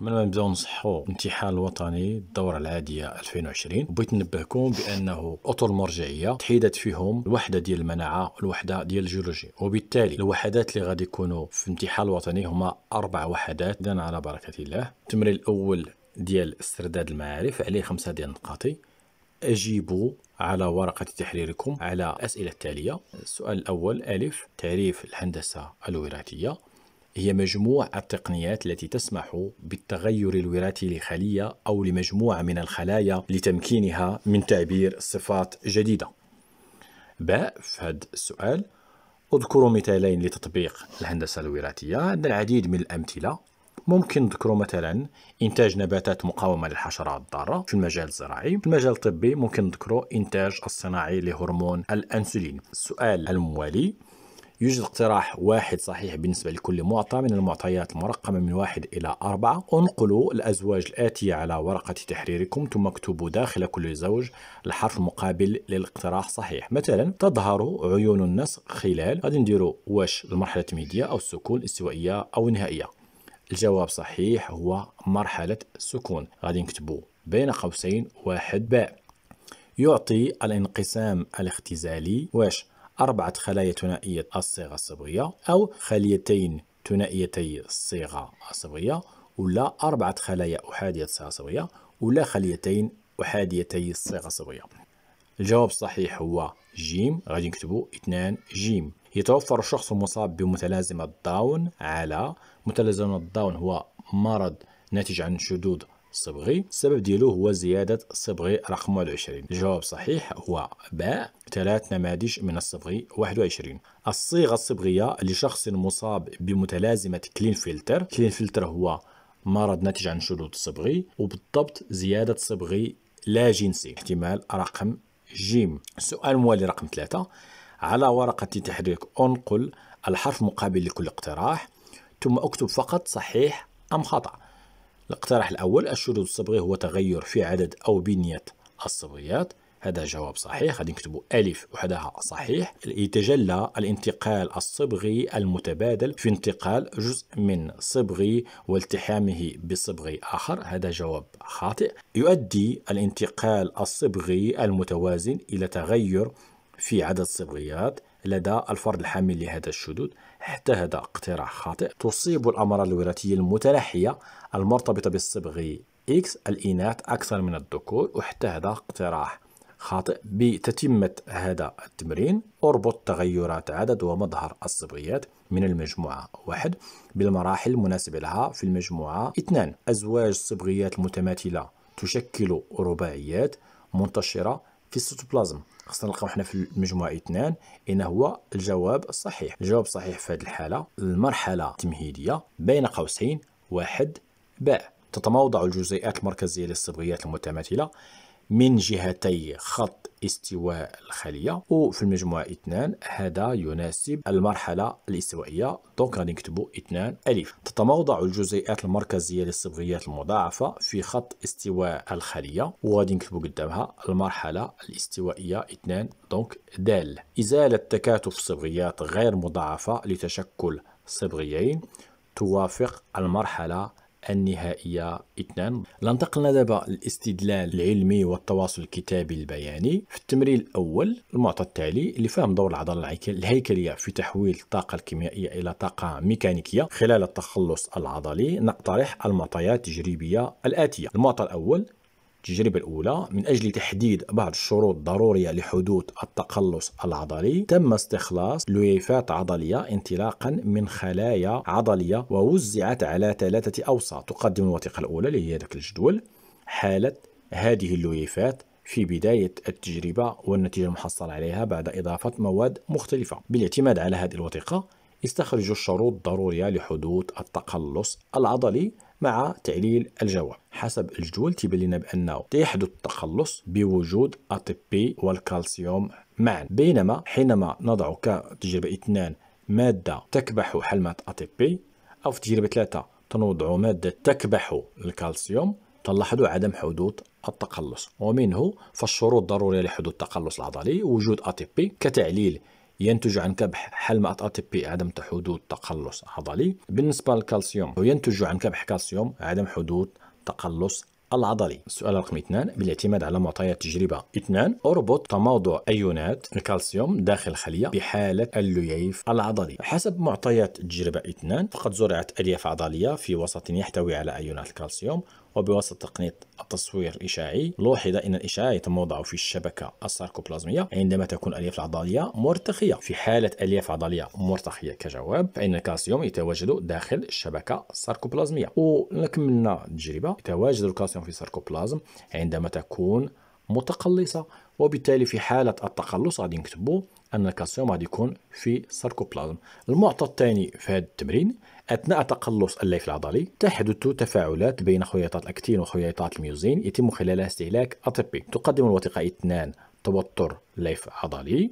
قبل ما نبداو نصحوا الامتحان الوطني الدوره العاديه 2020 بغيت ننبهكم بانه اطر المرجعيه تحيدت فيهم الوحده ديال المناعه والوحده ديال الجيولوجيا وبالتالي الوحدات اللي غادي يكونوا في الامتحان الوطني هما اربع وحدات اذا على بركه الله التمرين الاول ديال استرداد المعارف عليه خمسه ديال النقاط اجيبوا على ورقة تحريركم على الأسئلة التالية السؤال الأول ألف تعريف الهندسة الوراثية هي مجموع التقنيات التي تسمح بالتغير الوراثي لخلية أو لمجموعة من الخلايا لتمكينها من تعبير صفات جديدة باء في هذا السؤال اذكروا مثالين لتطبيق الهندسة الوراثية عندنا العديد من الأمثلة ممكن نذكروا مثلا إنتاج نباتات مقاومة للحشرات الضارة في المجال الزراعي في المجال الطبي ممكن نذكروا إنتاج الصناعي لهرمون الأنسولين السؤال الموالي يوجد اقتراح واحد صحيح بالنسبة لكل معطى من المعطيات المرقمة من واحد إلى أربعة انقلوا الأزواج الآتية على ورقة تحريركم ثم اكتبوا داخل كل زوج الحرف المقابل للاقتراح صحيح مثلا تظهر عيون النص خلال غادي نديروا واش المرحلة التمهيدية أو السكون استوائية أو النهائية الجواب صحيح هو مرحلة السكون غادي نكتبوا بين قوسين واحد باء يعطي الانقسام الاختزالي واش أربعة خلايا ثنائية الصيغة الصبغية أو خليتين ثنائيتي الصيغة الصبغية ولا أربعة خلايا أحادية الصيغة الصبغية ولا خليتين أحاديتي الصيغة الصبغية الجواب الصحيح هو جيم غادي نكتبو اثنان جيم يتوفر الشخص المصاب بمتلازمة داون على متلازمة داون هو مرض ناتج عن شذوذ صبغي السبب ديالو هو زيادة صبغي رقم 21 الجواب صحيح هو باء ثلاث نماذج من الصبغي 21 الصيغة الصبغية لشخص مصاب بمتلازمة كلين فلتر كلين فلتر هو مرض ناتج عن شذوذ صبغي وبالضبط زيادة صبغي لا جنسي احتمال رقم جيم السؤال موالي رقم ثلاثة على ورقة تحريك أنقل الحرف مقابل لكل اقتراح ثم أكتب فقط صحيح أم خطأ الاقتراح الأول الشذوذ الصبغي هو تغير في عدد أو بنية الصبغيات هذا جواب صحيح غادي نكتبوا ألف وحدها صحيح يتجلى الانتقال الصبغي المتبادل في انتقال جزء من صبغي والتحامه بصبغي آخر هذا جواب خاطئ يؤدي الانتقال الصبغي المتوازن إلى تغير في عدد الصبغيات لدى الفرد الحامل لهذا الشذوذ حتى هذا اقتراح خاطئ تصيب الأمراض الوراثية المتنحية المرتبطة بالصبغ X الإناث أكثر من الذكور وحتى هذا اقتراح خاطئ بتتمة هذا التمرين اربط تغيرات عدد ومظهر الصبغيات من المجموعة واحد بالمراحل المناسبة لها في المجموعة اثنان أزواج الصبغيات المتماثلة تشكل رباعيات منتشرة في السيتوبلازم خصنا نلقاو حنا في المجموعة اثنان إن هو الجواب الصحيح الجواب الصحيح في هذه الحالة المرحلة التمهيدية بين قوسين واحد باء تتموضع الجزيئات المركزية للصبغيات المتماثلة من جهتي خط استواء الخلية وفي المجموعة اثنان هذا يناسب المرحلة الاستوائية دونك غادي نكتبو اثنان ألف تتموضع الجزيئات المركزية للصبغيات المضاعفة في خط استواء الخلية وغادي نكتبو قدامها المرحلة الاستوائية اثنان دونك دال إزالة تكاتف صبغيات غير مضاعفة لتشكل صبغيين توافق المرحلة النهائية اثنان لنتقلنا دابا الاستدلال العلمي والتواصل الكتابي البياني في التمرين الأول المعطى التالي لفهم دور العضلة الهيكلية في تحويل الطاقة الكيميائية إلى طاقة ميكانيكية خلال التخلص العضلي نقترح المعطيات التجريبية الآتية المعطى الأول التجربة الأولى من أجل تحديد بعض الشروط الضرورية لحدوث التقلص العضلي تم استخلاص لويفات عضلية انطلاقا من خلايا عضلية ووزعت على ثلاثة أوساط تقدم الوثيقة الأولى اللي هي ذاك الجدول حالة هذه اللويفات في بداية التجربة والنتيجة المحصلة عليها بعد إضافة مواد مختلفة بالاعتماد على هذه الوثيقة استخرجوا الشروط الضرورية لحدوث التقلص العضلي مع تعليل الجواب حسب الجدول تيبان لنا بانه تيحدث التخلص بوجود ATP والكالسيوم معا بينما حينما نضع كتجربه اثنان ماده تكبح حلمه ATP او في تجربه ثلاثه تنوضع ماده تكبح الكالسيوم تلاحظوا عدم حدوث التقلص ومنه فالشروط ضرورية لحدوث التقلص العضلي وجود ATP كتعليل ينتج عن كبح حلمة بي عدم حدود تقلص عضلي بالنسبة للكالسيوم ينتج عن كبح كالسيوم عدم حدود تقلص العضلي السؤال رقم 2 بالاعتماد على معطيات تجربة 2 اربط تموضع أيونات الكالسيوم داخل الخليه بحالة اللييف العضلي حسب معطيات تجربة 2 فقد زرعت ألياف عضلية في وسط يحتوي على أيونات الكالسيوم وبواسطة تقنية التصوير الإشعاعي لوحظ أن الإشعاع يتم وضعه في الشبكة الساركوبلازمية عندما تكون الألياف العضلية مرتخية في حالة ألياف عضلية مرتخية كجواب فإن الكالسيوم يتواجد داخل الشبكة الساركوبلازمية ونكملنا التجربة يتواجد الكالسيوم في الساركوبلازم عندما تكون متقلصة وبالتالي في حالة التقلص غادي نكتبو أن الكالسيوم غادي يكون في ساركوبلازم المعطى الثاني في هذا التمرين أثناء تقلص الليف العضلي تحدث تفاعلات بين خيوطات الأكتين وخيوطات الميوزين يتم خلالها استهلاك أطبي تقدم الوثيقة 2 توتر الليف عضلي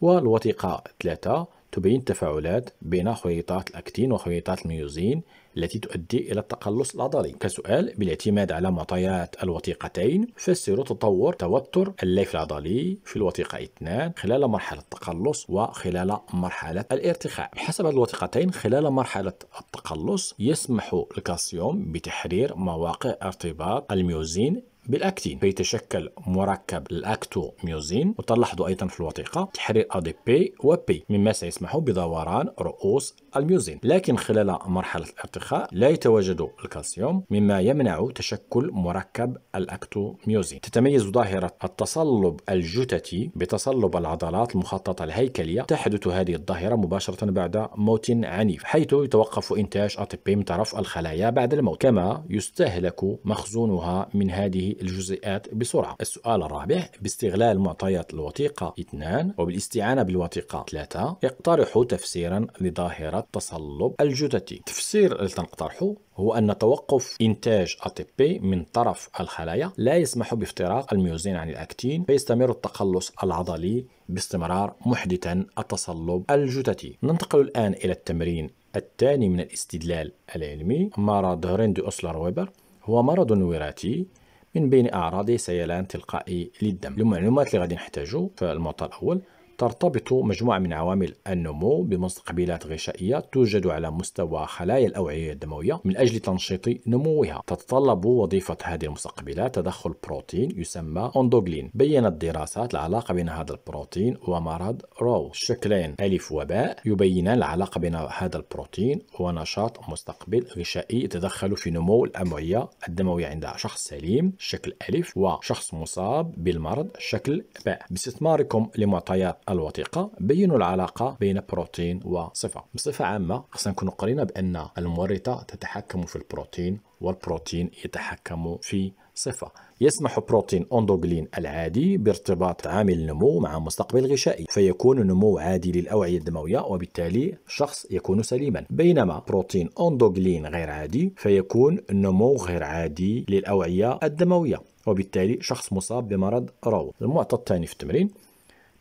والوثيقة 3 تبين تفاعلات بين خيوطات الأكتين وخيوطات الميوزين التي تؤدي إلى التقلص العضلي كسؤال بالاعتماد على معطيات الوثيقتين فسروا تطور توتر الليف العضلي في الوثيقة 2 خلال مرحلة التقلص وخلال مرحلة الارتخاء بحسب الوثيقتين خلال مرحلة التقلص يسمح الكالسيوم بتحرير مواقع ارتباط الميوزين بالاكتين فيتشكل مركب الاكتوميوزين وتلاحظوا ايضا في الوثيقه تحرير ا دي بي وبي مما سيسمح بدوران رؤوس الميوزين لكن خلال مرحله الارتخاء لا يتواجد الكالسيوم مما يمنع تشكل مركب الاكتوميوزين تتميز ظاهره التصلب الجثتي بتصلب العضلات المخططه الهيكليه تحدث هذه الظاهره مباشره بعد موت عنيف حيث يتوقف انتاج بي من طرف الخلايا بعد الموت كما يستهلك مخزونها من هذه الجزيئات بسرعة السؤال الرابع باستغلال معطيات الوثيقة 2 وبالاستعانة بالوثيقة 3 اقترحوا تفسيرا لظاهرة تصلب الجثثي التفسير اللي تنقترحه هو أن توقف إنتاج ATP من طرف الخلايا لا يسمح بافتراق الميوزين عن الأكتين فيستمر التقلص العضلي باستمرار محدثا التصلب الجثثي ننتقل الآن إلى التمرين الثاني من الاستدلال العلمي مرض هرندي أوسلر ويبر هو مرض وراثي من بين أعراضه سيلان تلقائي للدم المعلومات اللي غادي نحتاجو في المعطى الأول ترتبط مجموعة من عوامل النمو بمستقبلات غشائية توجد على مستوى خلايا الأوعية الدموية من أجل تنشيط نموها تتطلب وظيفة هذه المستقبلات تدخل بروتين يسمى أندوغلين بينت الدراسات العلاقة بين هذا البروتين ومرض رو شكلين ألف وباء يبينان العلاقة بين هذا البروتين ونشاط مستقبل غشائي يتدخل في نمو الأوعية الدموية عند شخص سليم شكل ألف وشخص مصاب بالمرض شكل باء باستثماركم لمعطيات الوثيقه بينوا العلاقه بين بروتين وصفه بصفه عامه خصنا نكونوا قرينا بان المورطه تتحكم في البروتين والبروتين يتحكم في صفة يسمح بروتين أندوغلين العادي بارتباط عامل النمو مع مستقبل غشائي فيكون نمو عادي للأوعية الدموية وبالتالي الشخص يكون سليما بينما بروتين أندوغلين غير عادي فيكون نمو غير عادي للأوعية الدموية وبالتالي شخص مصاب بمرض رو المعطى الثاني في التمرين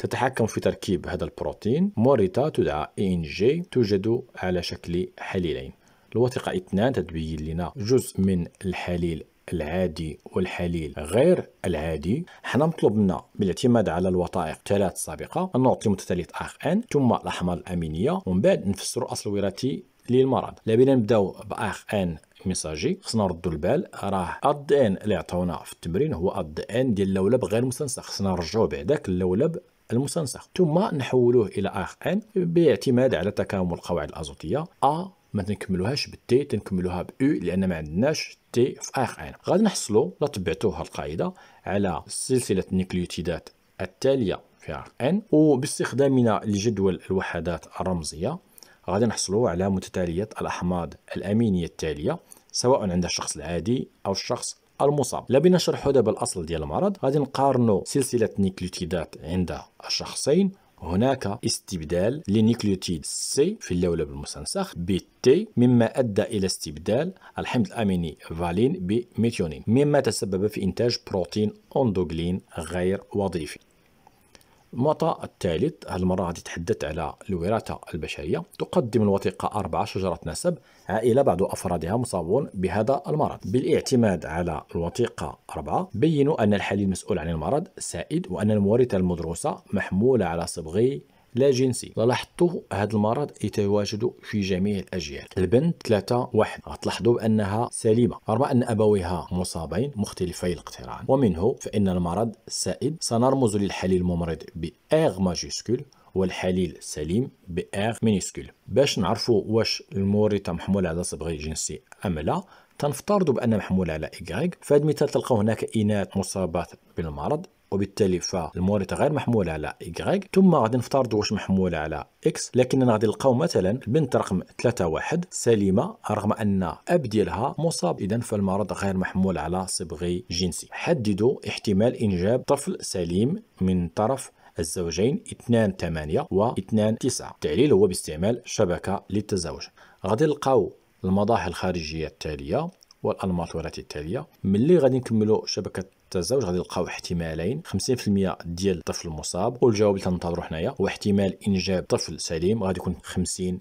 تتحكم في تركيب هذا البروتين موريتا تدعى جي توجد على شكل حليلين الوثيقة اثنان تتبين لنا جزء من الحليل العادي والحليل غير العادي حنا مطلوب منا بالاعتماد على الوثائق ثلاث سابقة نعطي متتالية اخ ان ثم الأحماض الأمينية ومن بعد نفسر الأصل الوراثي للمرض لابينا نبداو باخ ان ميساجي خصنا نردو البال راه الدي ان اللي عطاونا في التمرين هو الدي ان ديال اللولب غير مستنسخ خصنا نرجعو بعداك اللولب المستنسخ ثم نحولوه الى اخ ان باعتماد على تكامل القواعد الازوتيه ا ما تنكملوهاش بالتي تنكملوها باو لان ما عندناش تي في اخ ان غادي نحصلوا لا هذه القاعده على سلسله النيكليوتيدات التاليه في اخ ان وباستخدامنا لجدول الوحدات الرمزيه غادي نحصلوا على متتاليه الاحماض الامينيه التاليه سواء عند الشخص العادي او الشخص المصاب لا بنشر نشرحوا بالاصل الاصل ديال المرض غادي نقارنوا سلسله نيكليوتيدات عند الشخصين هناك استبدال لنيكليوتيد سي في اللولب المستنسخ بتي مما أدى إلى استبدال الحمض الأميني فالين بميثيونين مما تسبب في إنتاج بروتين اندوجلين غير وظيفي المعطى الثالث المرة غادي تحدث على الوراثة البشرية تقدم الوثيقة أربعة شجرة نسب عائلة بعض أفرادها مصابون بهذا المرض بالاعتماد على الوثيقة أربعة بينوا أن الحالي المسؤول عن المرض سائد وأن المورثة المدروسة محمولة على صبغي لا جنسي لاحظتوا هذا المرض يتواجد في جميع الأجيال البنت ثلاثة واحد غتلاحظوا بأنها سليمة رغم أن أبويها مصابين مختلفي الاقتران ومنه فإن المرض سائد سنرمز للحليل الممرض بإغ ماجيسكول والحليل السليم بإغ مينيسكول باش نعرفوا واش الموريتا محمولة على صبغي جنسي أم لا تنفترضوا بأن محمولة على اكغيك فهاد المثال تلقاو هناك إناث مصابات بالمرض وبالتالي فالموريتا غير محمولة على Y ثم غادي نفترضوا واش محمولة على X لكننا غادي نلقاو مثلا البنت رقم 3 واحد سليمة رغم أن أب ديالها مصاب إذا فالمرض غير محمول على صبغي جنسي حددوا احتمال إنجاب طفل سليم من طرف الزوجين 2 8 و 2 9 التعليل هو باستعمال شبكة للتزاوج غادي نلقاو المضاحي الخارجية التالية والانماط والتي التاليه ملي غادي نكملوا شبكه التزاوج غادي نلقاو احتمالين 50% ديال الطفل المصاب والجواب اللي تنتظروا حنايا واحتمال انجاب طفل سليم غادي يكون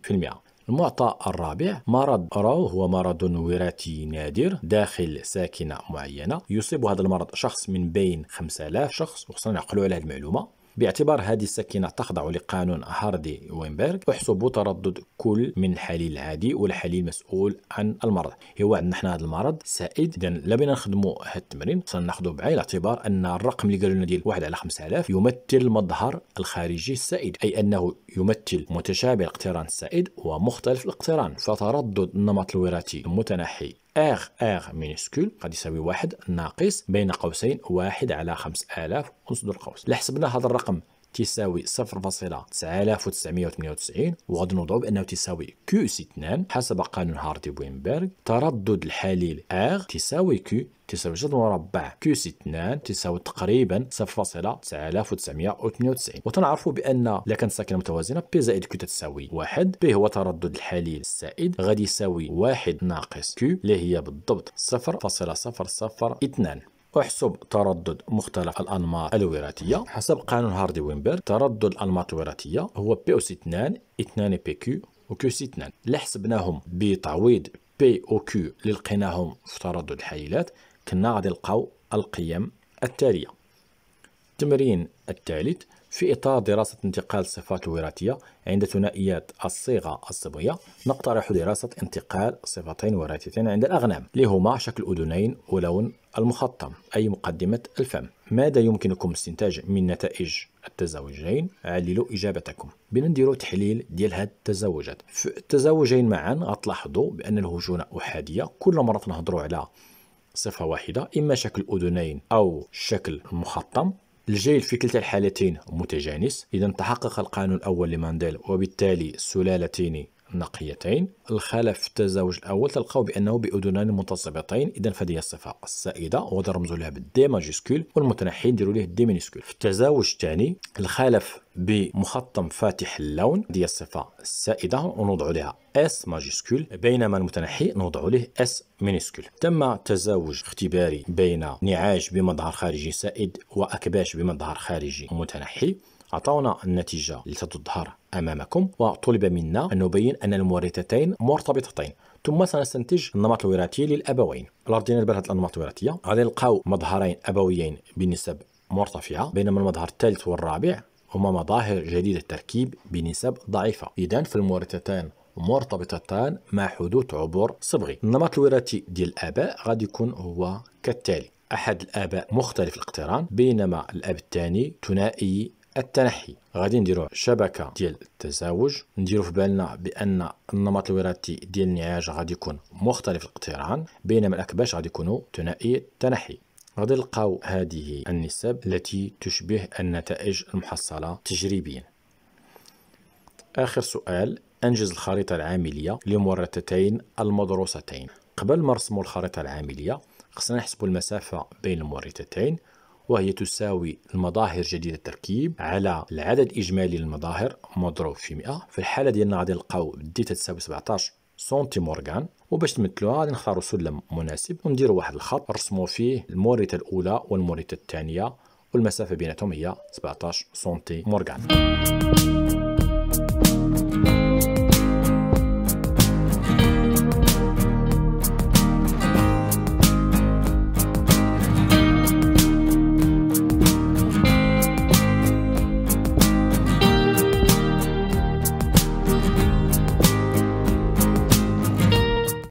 50% المعطى الرابع مرض راو هو مرض وراثي نادر داخل ساكنة معينة يصيب هذا المرض شخص من بين 5000 شخص وخصنا نعقلوا على هذه المعلومة باعتبار هذه السكينة تخضع لقانون هاردي وينبرغ يحسب تردد كل من الحليل العادي والحليل المسؤول عن المرض هو عندنا حنا هذا المرض سائد اذا لا بينا نخدموا هذا التمرين خصنا ناخذوا بعين الاعتبار ان الرقم اللي قالوا لنا ديال 1 على 5000 يمثل المظهر الخارجي السائد اي انه يمثل متشابه الاقتران السائد ومختلف الاقتران فتردد النمط الوراثي المتنحي ار ار مينيسكول غادي يساوي واحد ناقص بين قوسين واحد على خمس الاف اس القوس لا حسبنا هذا الرقم تساوي 0.9998 وغادي نوضعوا بانه تساوي كيو اس 2 حسب قانون هاردي وينبرغ تردد الحليل اغ تساوي كيو تساوي جذر مربع كيو اس 2 تساوي تقريبا 0.9998 وتنعرفوا بان الا كانت ساكنه متوازنه بي زائد كيو تساوي 1 بي هو تردد الحليل السائد غادي يساوي 1 ناقص كيو اللي هي بالضبط 0.002 احسب تردد مختلف الانماط الوراثيه حسب قانون هاردي وينبر تردد الانماط الوراثيه هو بي او سي 2 2 بي كيو وكيو سي 2 اللي حسبناهم بتعويض بي او كيو اللي لقيناهم في تردد الحيلات كنا غادي نلقاو القيم التاليه التمرين الثالث في إطار دراسة انتقال الصفات الوراثية عند ثنائيات الصيغة الصبغية نقترح دراسة انتقال صفتين وراثيتين عند الأغنام لهما شكل أذنين ولون المخطم أي مقدمة الفم ماذا يمكنكم استنتاج من نتائج التزاوجين عللوا إجابتكم بنا نديرو تحليل ديال هاد التزاوجات في التزاوجين معا غتلاحظوا بأن الهجونة أحادية كل مرة نهضروا على صفة واحدة إما شكل أذنين أو شكل مخطم الجيل في كلتا الحالتين متجانس إذا تحقق القانون الأول لمانديل وبالتالي السلالتين نقيتين الخلف التزاوج الأول تلقاو بأنه بأذنان متصبتين إذا فهذه الصفة السائدة وهذا رمز لها بالدي ماجيسكول والمتنحي نديرو ليه الدي مينيسكول في التزاوج الثاني الخلف بمخطم فاتح اللون هذه الصفة السائدة ونوضع لها اس ماجيسكول بينما المتنحي نوضع له اس مينيسكول تم تزاوج اختباري بين نعاج بمظهر خارجي سائد وأكباش بمظهر خارجي متنحي أعطونا النتيجة ستظهر أمامكم وطلب منا أن نبين أن المورثتين مرتبطتين ثم سنستنتج النمط الوراثي للأبوين الأرضين البلد هذه الأنماط الوراثية غادي نلقاو مظهرين أبويين بنسب مرتفعة بينما المظهر الثالث والرابع هما مظاهر جديدة التركيب بنسب ضعيفة إذا فالمورثتان مرتبطتان مع حدوث عبور صبغي النمط الوراثي ديال الآباء غادي يكون هو كالتالي أحد الآباء مختلف الاقتران بينما الأب الثاني ثنائي التنحي غادي نديرو شبكه ديال التزاوج نديرو في بالنا بان النمط الوراثي ديال النعاج غادي يكون مختلف الاقتران بينما الاكباش غادي يكونوا ثنائي التنحي غادي نلقاو هذه النسب التي تشبه النتائج المحصله تجريبيا اخر سؤال انجز الخريطه العامليه لمورثتين المدروستين قبل ما نرسمو الخريطه العامليه خصنا نحسبو المسافه بين المورثتين وهي تساوي المظاهر جديد التركيب على العدد إجمالي للمظاهر مضروب في 100 في الحالة ديالنا غادي نلقاو الديتا تساوي 17 سنتي مورغان وباش نمثلوها غادي نختاروا سلم مناسب ونديروا واحد الخط نرسموا فيه الموريتا الأولى والموريتا الثانية والمسافة بيناتهم هي 17 سنتي مورغان